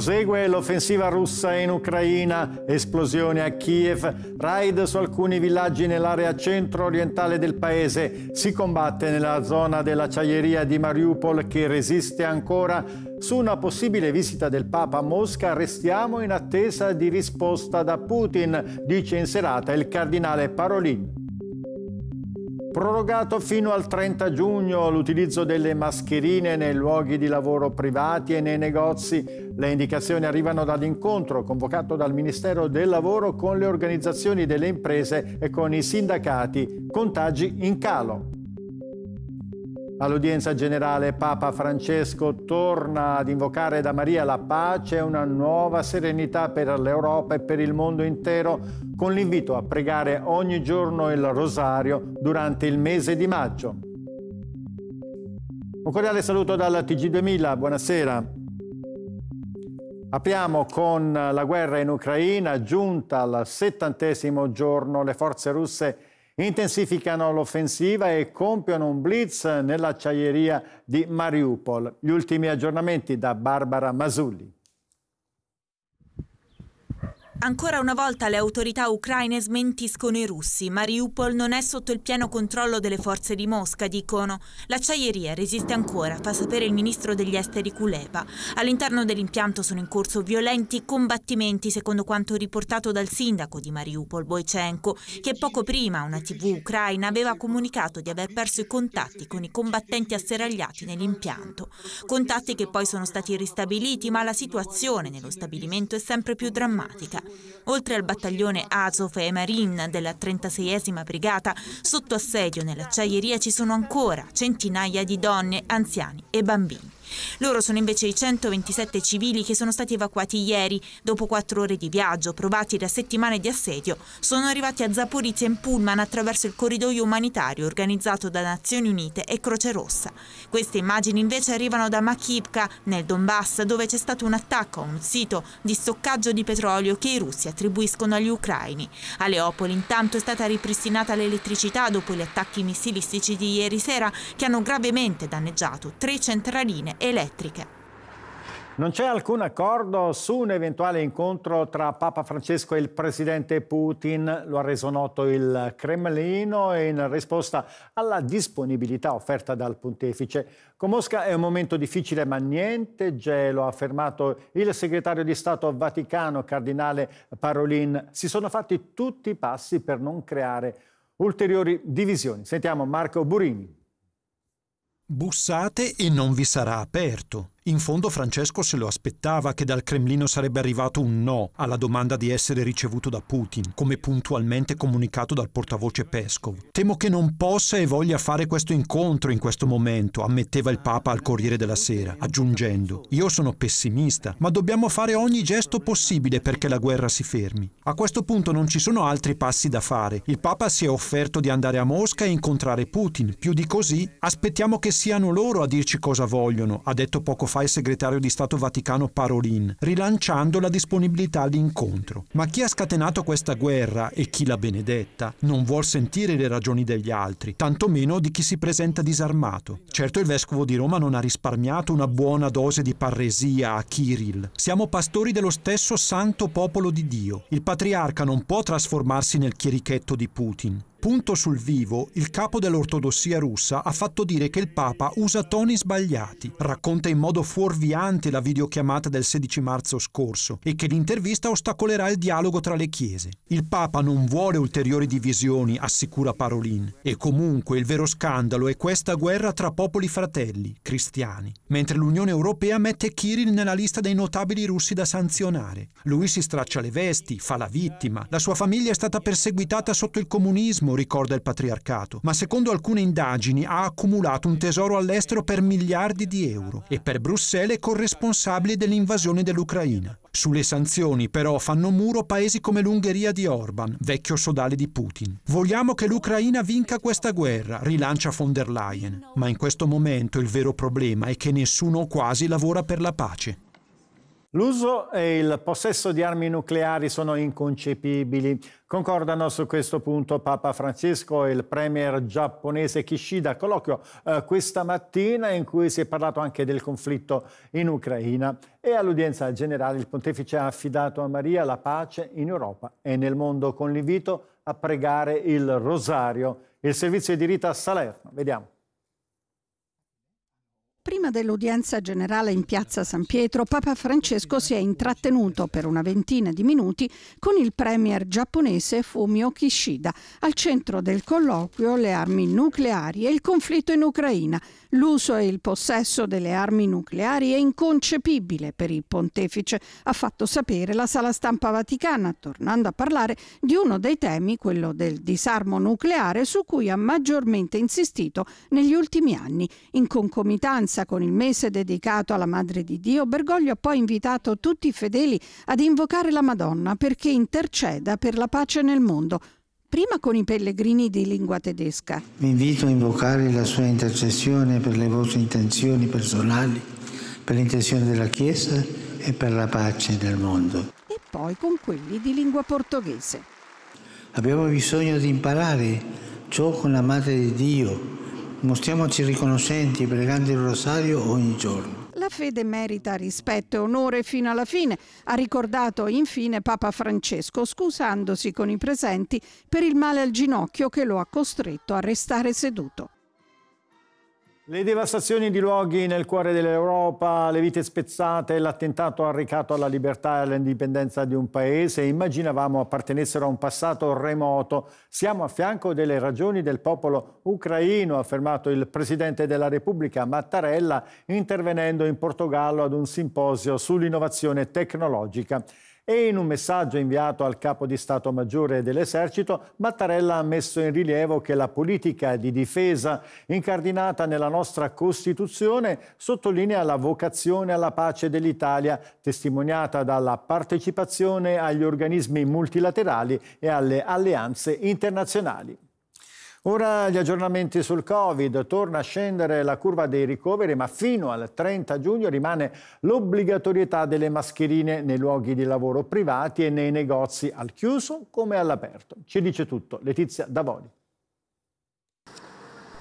Prosegue l'offensiva russa in Ucraina, esplosione a Kiev, raid su alcuni villaggi nell'area centro-orientale del paese, si combatte nella zona dell'acciaieria di Mariupol che resiste ancora. Su una possibile visita del Papa a Mosca restiamo in attesa di risposta da Putin, dice in serata il cardinale Parolin. Prorogato fino al 30 giugno l'utilizzo delle mascherine nei luoghi di lavoro privati e nei negozi. Le indicazioni arrivano dall'incontro convocato dal Ministero del Lavoro con le organizzazioni delle imprese e con i sindacati. Contagi in calo. All'udienza generale Papa Francesco torna ad invocare da Maria la pace e una nuova serenità per l'Europa e per il mondo intero con l'invito a pregare ogni giorno il rosario durante il mese di maggio. Un cordiale saluto dalla TG2000, buonasera. Apriamo con la guerra in Ucraina, giunta al settantesimo giorno, le forze russe intensificano l'offensiva e compiono un blitz nell'acciaieria di Mariupol. Gli ultimi aggiornamenti da Barbara Masulli. Ancora una volta le autorità ucraine smentiscono i russi. Mariupol non è sotto il pieno controllo delle forze di Mosca, dicono. L'acciaieria resiste ancora, fa sapere il ministro degli esteri Kuleba. All'interno dell'impianto sono in corso violenti combattimenti, secondo quanto riportato dal sindaco di Mariupol, Boichenko, che poco prima una tv ucraina aveva comunicato di aver perso i contatti con i combattenti asseragliati nell'impianto. Contatti che poi sono stati ristabiliti, ma la situazione nello stabilimento è sempre più drammatica. Oltre al battaglione Azov e Marin della 36esima brigata, sotto assedio nell'acciaieria ci sono ancora centinaia di donne, anziani e bambini. Loro sono invece i 127 civili che sono stati evacuati ieri. Dopo quattro ore di viaggio, provati da settimane di assedio, sono arrivati a Zaporizia in pullman attraverso il corridoio umanitario organizzato da Nazioni Unite e Croce Rossa. Queste immagini invece arrivano da Makivka, nel Donbass, dove c'è stato un attacco a un sito di stoccaggio di petrolio che i russi attribuiscono agli ucraini. A Leopoli intanto è stata ripristinata l'elettricità dopo gli attacchi missilistici di ieri sera che hanno gravemente danneggiato tre centraline elettriche. Non c'è alcun accordo su un eventuale incontro tra Papa Francesco e il presidente Putin, lo ha reso noto il Cremlino in risposta alla disponibilità offerta dal pontefice. Con Mosca è un momento difficile ma niente gelo, ha affermato il segretario di Stato Vaticano, cardinale Parolin. Si sono fatti tutti i passi per non creare ulteriori divisioni. Sentiamo Marco Burini. Bussate e non vi sarà aperto. In fondo Francesco se lo aspettava che dal Cremlino sarebbe arrivato un no alla domanda di essere ricevuto da Putin, come puntualmente comunicato dal portavoce Peskov. Temo che non possa e voglia fare questo incontro in questo momento, ammetteva il Papa al Corriere della Sera, aggiungendo Io sono pessimista, ma dobbiamo fare ogni gesto possibile perché la guerra si fermi. A questo punto non ci sono altri passi da fare. Il Papa si è offerto di andare a Mosca e incontrare Putin. Più di così, aspettiamo che siano loro a dirci cosa vogliono, ha detto poco fa fa il segretario di Stato Vaticano Parolin, rilanciando la disponibilità all'incontro. Ma chi ha scatenato questa guerra e chi l'ha benedetta non vuol sentire le ragioni degli altri, tantomeno di chi si presenta disarmato. Certo il vescovo di Roma non ha risparmiato una buona dose di parresia a Kirill. Siamo pastori dello stesso santo popolo di Dio. Il patriarca non può trasformarsi nel chierichetto di Putin. Punto sul vivo, il capo dell'ortodossia russa ha fatto dire che il Papa usa toni sbagliati, racconta in modo fuorviante la videochiamata del 16 marzo scorso e che l'intervista ostacolerà il dialogo tra le chiese. Il Papa non vuole ulteriori divisioni, assicura Parolin, e comunque il vero scandalo è questa guerra tra popoli fratelli, cristiani, mentre l'Unione Europea mette Kirill nella lista dei notabili russi da sanzionare. Lui si straccia le vesti, fa la vittima, la sua famiglia è stata perseguitata sotto il comunismo, l'islam, ricorda il patriarcato, ma secondo alcune indagini ha accumulato un tesoro all'estero per miliardi di euro e per Bruxelles è corresponsabile dell'invasione dell'Ucraina. Sulle sanzioni però fanno muro paesi come l'Ungheria di Orban, vecchio sodale di Putin. Vogliamo che l'Ucraina vinca questa guerra, rilancia von der Leyen. Ma in questo momento il vero problema è che nessuno quasi lavora per la pace. L'uso e il possesso di armi nucleari sono inconcepibili. Concordano su questo punto Papa Francesco e il premier giapponese Kishida. Colloquio eh, questa mattina in cui si è parlato anche del conflitto in Ucraina e all'udienza generale il pontefice ha affidato a Maria la pace in Europa e nel mondo con l'invito a pregare il rosario. Il servizio di Rita a Salerno. Vediamo. Prima dell'udienza generale in piazza San Pietro, Papa Francesco si è intrattenuto per una ventina di minuti con il premier giapponese Fumio Kishida. Al centro del colloquio le armi nucleari e il conflitto in Ucraina. L'uso e il possesso delle armi nucleari è inconcepibile per il pontefice, ha fatto sapere la sala stampa vaticana, tornando a parlare di uno dei temi, quello del disarmo nucleare, su cui ha maggiormente insistito negli ultimi anni. In concomitanza messa, con il mese dedicato alla Madre di Dio, Bergoglio ha poi invitato tutti i fedeli ad invocare la Madonna perché interceda per la pace nel mondo, prima con i pellegrini di lingua tedesca. Vi invito a invocare la sua intercessione per le vostre intenzioni personali, per l'intenzione della Chiesa e per la pace nel mondo. E poi con quelli di lingua portoghese. Abbiamo bisogno di imparare ciò con la Madre di Dio Mostriamoci riconoscenti pregando il rosario ogni giorno. La fede merita rispetto e onore fino alla fine, ha ricordato infine Papa Francesco, scusandosi con i presenti per il male al ginocchio che lo ha costretto a restare seduto. Le devastazioni di luoghi nel cuore dell'Europa, le vite spezzate, l'attentato arricato alla libertà e all'indipendenza di un paese, immaginavamo appartenessero a un passato remoto. Siamo a fianco delle ragioni del popolo ucraino, ha affermato il Presidente della Repubblica Mattarella intervenendo in Portogallo ad un simposio sull'innovazione tecnologica. E in un messaggio inviato al capo di Stato Maggiore dell'Esercito, Mattarella ha messo in rilievo che la politica di difesa incardinata nella nostra Costituzione sottolinea la vocazione alla pace dell'Italia, testimoniata dalla partecipazione agli organismi multilaterali e alle alleanze internazionali. Ora gli aggiornamenti sul Covid, torna a scendere la curva dei ricoveri ma fino al 30 giugno rimane l'obbligatorietà delle mascherine nei luoghi di lavoro privati e nei negozi al chiuso come all'aperto. Ci dice tutto Letizia Davoli.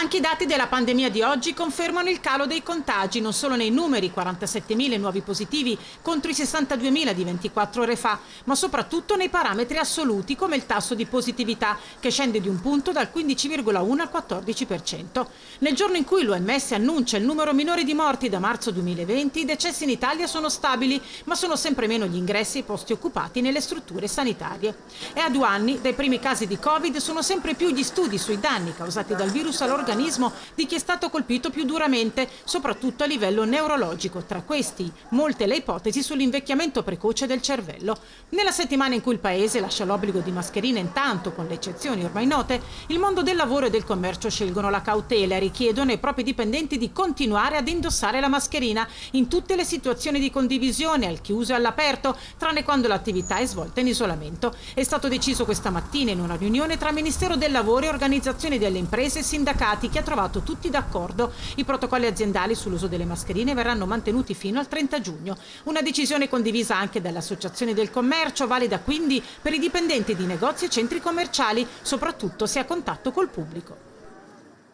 Anche i dati della pandemia di oggi confermano il calo dei contagi, non solo nei numeri, 47.000 nuovi positivi contro i 62.000 di 24 ore fa, ma soprattutto nei parametri assoluti come il tasso di positività, che scende di un punto dal 15,1 al 14%. Nel giorno in cui l'OMS annuncia il numero minore di morti da marzo 2020, i decessi in Italia sono stabili, ma sono sempre meno gli ingressi e i posti occupati nelle strutture sanitarie. E a due anni, dai primi casi di Covid, sono sempre più gli studi sui danni causati dal virus all'organizzazione organismo di chi è stato colpito più duramente, soprattutto a livello neurologico. Tra questi, molte le ipotesi sull'invecchiamento precoce del cervello. Nella settimana in cui il Paese lascia l'obbligo di mascherine, intanto, con le eccezioni ormai note, il mondo del lavoro e del commercio scelgono la cautela e richiedono ai propri dipendenti di continuare ad indossare la mascherina in tutte le situazioni di condivisione, al chiuso e all'aperto, tranne quando l'attività è svolta in isolamento. È stato deciso questa mattina in una riunione tra Ministero del Lavoro e organizzazioni delle imprese e sindacati Stati che ha trovato tutti d'accordo. I protocolli aziendali sull'uso delle mascherine verranno mantenuti fino al 30 giugno. Una decisione condivisa anche dall'Associazione del Commercio, valida quindi per i dipendenti di negozi e centri commerciali, soprattutto se a contatto col pubblico.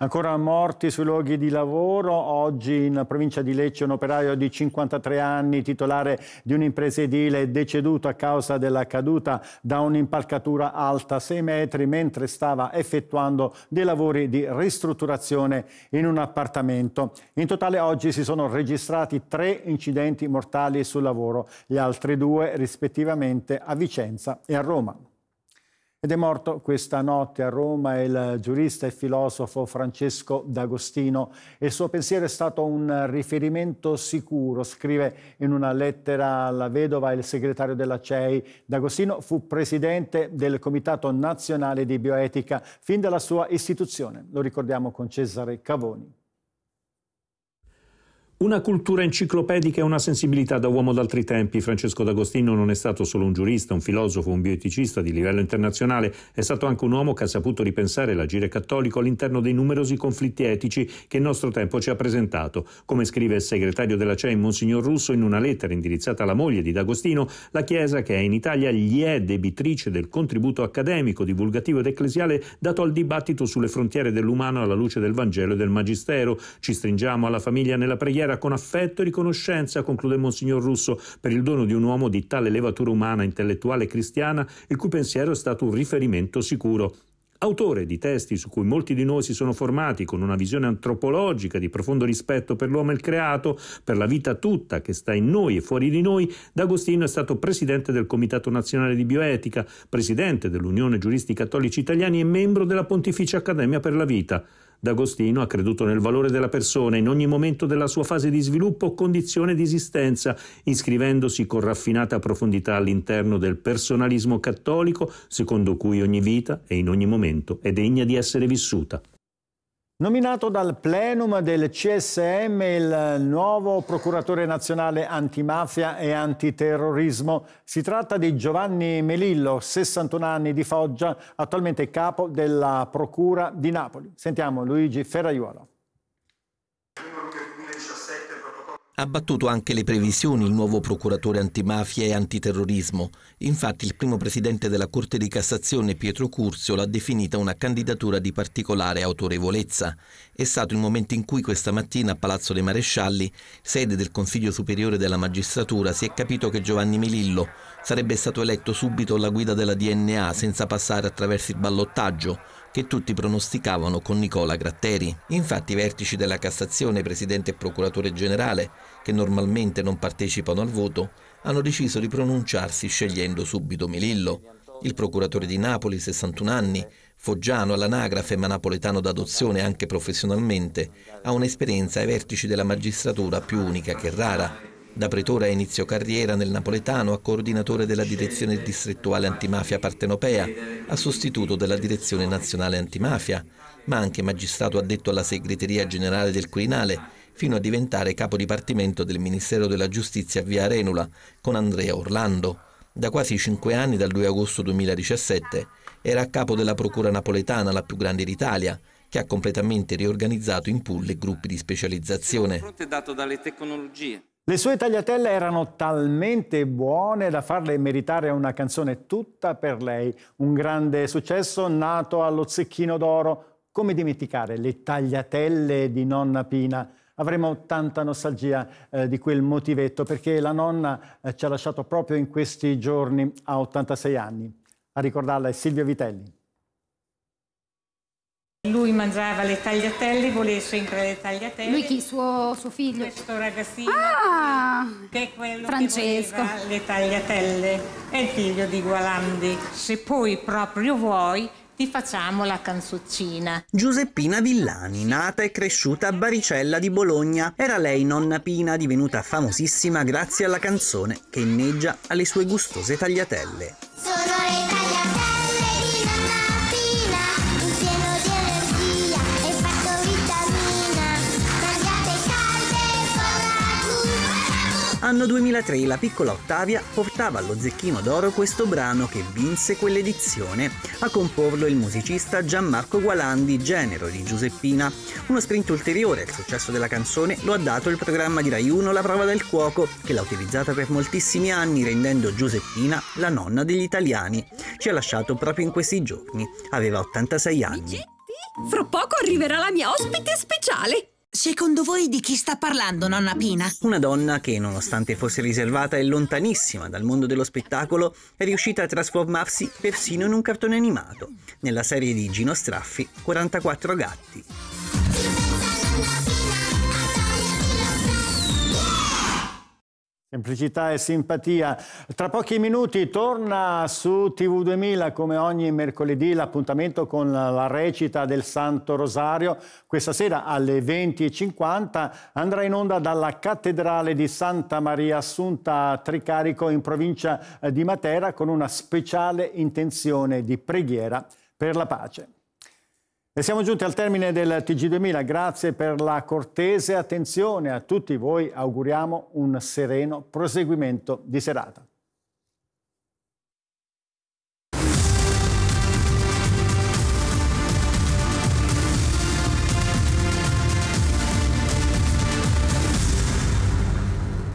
Ancora morti sui luoghi di lavoro, oggi in provincia di Lecce un operaio di 53 anni, titolare di un'impresa edile, è deceduto a causa della caduta da un'impalcatura alta 6 metri mentre stava effettuando dei lavori di ristrutturazione in un appartamento. In totale oggi si sono registrati tre incidenti mortali sul lavoro, gli altri due rispettivamente a Vicenza e a Roma. Ed è morto questa notte a Roma il giurista e filosofo Francesco D'Agostino. Il suo pensiero è stato un riferimento sicuro, scrive in una lettera alla vedova il segretario della CEI. D'Agostino fu presidente del Comitato Nazionale di Bioetica fin dalla sua istituzione. Lo ricordiamo con Cesare Cavoni. Una cultura enciclopedica e una sensibilità da uomo d'altri tempi, Francesco D'Agostino non è stato solo un giurista, un filosofo, un bioeticista di livello internazionale, è stato anche un uomo che ha saputo ripensare l'agire cattolico all'interno dei numerosi conflitti etici che il nostro tempo ci ha presentato. Come scrive il segretario della CEI, Monsignor Russo, in una lettera indirizzata alla moglie di D'Agostino, la Chiesa, che è in Italia, gli è debitrice del contributo accademico, divulgativo ed ecclesiale dato al dibattito sulle frontiere dell'umano alla luce del Vangelo e del Magistero. Ci stringiamo alla famiglia nella preghiera sincera, con affetto e riconoscenza, conclude Monsignor Russo, per il dono di un uomo di tale levatura umana, intellettuale e cristiana, il cui pensiero è stato un riferimento sicuro. Autore di testi su cui molti di noi si sono formati con una visione antropologica di profondo rispetto per l'uomo e il creato, per la vita tutta che sta in noi e fuori di noi, D'Agostino è stato presidente del Comitato Nazionale di Bioetica, presidente dell'Unione Giuristi Cattolici Italiani e membro della Pontificia Accademia per la Vita. D'Agostino ha creduto nel valore della persona in ogni momento della sua fase di sviluppo o condizione di esistenza, iscrivendosi con raffinata profondità all'interno del personalismo cattolico, secondo cui ogni vita e in ogni momento è degna di essere vissuta. Nominato dal plenum del CSM il nuovo procuratore nazionale antimafia e antiterrorismo. Si tratta di Giovanni Melillo, 61 anni di Foggia, attualmente capo della Procura di Napoli. Sentiamo Luigi Ferraiuolo. Ha battuto anche le previsioni il nuovo procuratore antimafia e antiterrorismo. Infatti il primo presidente della Corte di Cassazione, Pietro Curzio, l'ha definita una candidatura di particolare autorevolezza. È stato il momento in cui questa mattina a Palazzo dei Marescialli, sede del Consiglio Superiore della Magistratura, si è capito che Giovanni Melillo sarebbe stato eletto subito alla guida della DNA senza passare attraverso il ballottaggio che tutti pronosticavano con Nicola Gratteri. Infatti i vertici della Cassazione, Presidente e Procuratore Generale, che normalmente non partecipano al voto, hanno deciso di pronunciarsi scegliendo subito Melillo. Il procuratore di Napoli, 61 anni, foggiano all'anagrafe ma napoletano d'adozione anche professionalmente, ha un'esperienza ai vertici della magistratura più unica che rara da pretore a inizio carriera nel napoletano a coordinatore della direzione distrettuale antimafia partenopea, a sostituto della direzione nazionale antimafia, ma anche magistrato addetto alla segreteria generale del Quirinale, fino a diventare capo dipartimento del Ministero della Giustizia via Arenula con Andrea Orlando. Da quasi cinque anni, dal 2 agosto 2017, era a capo della Procura napoletana, la più grande d'Italia, che ha completamente riorganizzato in pool e gruppi di specializzazione. Il fronte dato dalle tecnologie le sue tagliatelle erano talmente buone da farle meritare una canzone tutta per lei, un grande successo nato allo zecchino d'oro. Come dimenticare le tagliatelle di nonna Pina? Avremo tanta nostalgia eh, di quel motivetto perché la nonna eh, ci ha lasciato proprio in questi giorni a 86 anni. A ricordarla è Silvia Vitelli. Lui mangiava le tagliatelle, voleva sempre le tagliatelle. Lui chi? Suo, suo figlio? Questo ragazzino ah, che è quello Francesco. che voleva le tagliatelle. È il figlio di Gualandi. Se poi proprio vuoi, ti facciamo la canzoncina. Giuseppina Villani, nata e cresciuta a Baricella di Bologna, era lei nonna Pina divenuta famosissima grazie alla canzone che inneggia alle sue gustose tagliatelle. Anno 2003 la piccola Ottavia portava allo Zecchino d'Oro questo brano che vinse quell'edizione. A comporlo il musicista Gianmarco Gualandi, genero di Giuseppina. Uno sprint ulteriore al successo della canzone lo ha dato il programma di Rai 1 La prova del cuoco, che l'ha utilizzata per moltissimi anni rendendo Giuseppina la nonna degli italiani. Ci ha lasciato proprio in questi giorni. Aveva 86 anni. Fra poco arriverà la mia ospite speciale. Secondo voi di chi sta parlando nonna Pina? Una donna che, nonostante fosse riservata e lontanissima dal mondo dello spettacolo, è riuscita a trasformarsi persino in un cartone animato, nella serie di Gino Straffi 44 gatti. Semplicità e simpatia. Tra pochi minuti torna su TV2000 come ogni mercoledì l'appuntamento con la recita del Santo Rosario. Questa sera alle 20.50 andrà in onda dalla Cattedrale di Santa Maria Assunta a Tricarico in provincia eh, di Matera con una speciale intenzione di preghiera per la pace. E siamo giunti al termine del TG2000, grazie per la cortese attenzione a tutti voi, auguriamo un sereno proseguimento di serata.